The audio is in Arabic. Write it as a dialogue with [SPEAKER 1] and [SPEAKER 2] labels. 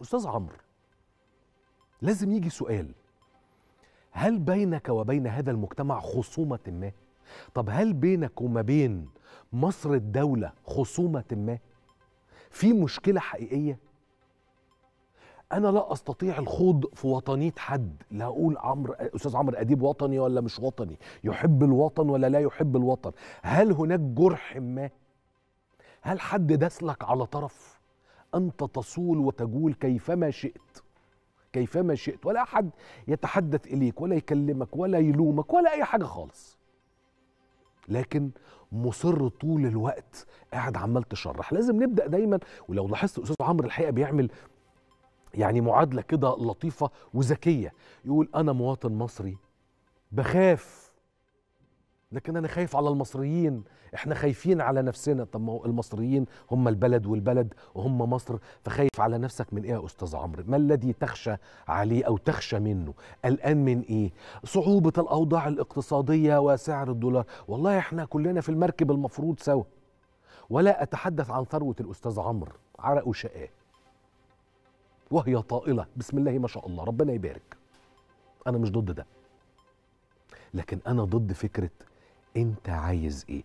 [SPEAKER 1] استاذ عمرو لازم يجي سؤال هل بينك وبين هذا المجتمع خصومه ما طب هل بينك وما بين مصر الدوله خصومه ما في مشكله حقيقيه انا لا استطيع الخوض في وطنيه حد لا اقول عمرو استاذ عمرو اديب وطني ولا مش وطني يحب الوطن ولا لا يحب الوطن هل هناك جرح ما هل حد داسلك على طرف أنت تصول وتجول كيفما شئت كيفما شئت ولا أحد يتحدث إليك ولا يكلمك ولا يلومك ولا أي حاجة خالص لكن مصر طول الوقت قاعد عمال تشرح لازم نبدأ دايما ولو لاحظت أستاذ عمرو الحقيقة بيعمل يعني معادلة كده لطيفة وذكية يقول أنا مواطن مصري بخاف لكن انا خايف على المصريين احنا خايفين على نفسنا طب ما المصريين هم البلد والبلد وهم مصر فخايف على نفسك من ايه يا استاذ عمرو ما الذي تخشى عليه او تخشى منه الان من ايه صعوبه الاوضاع الاقتصاديه وسعر الدولار والله احنا كلنا في المركب المفروض سوا ولا اتحدث عن ثروه الاستاذ عمرو عرق شقاه وهي طائله بسم الله ما شاء الله ربنا يبارك انا مش ضد ده لكن انا ضد فكره انت عايز ايه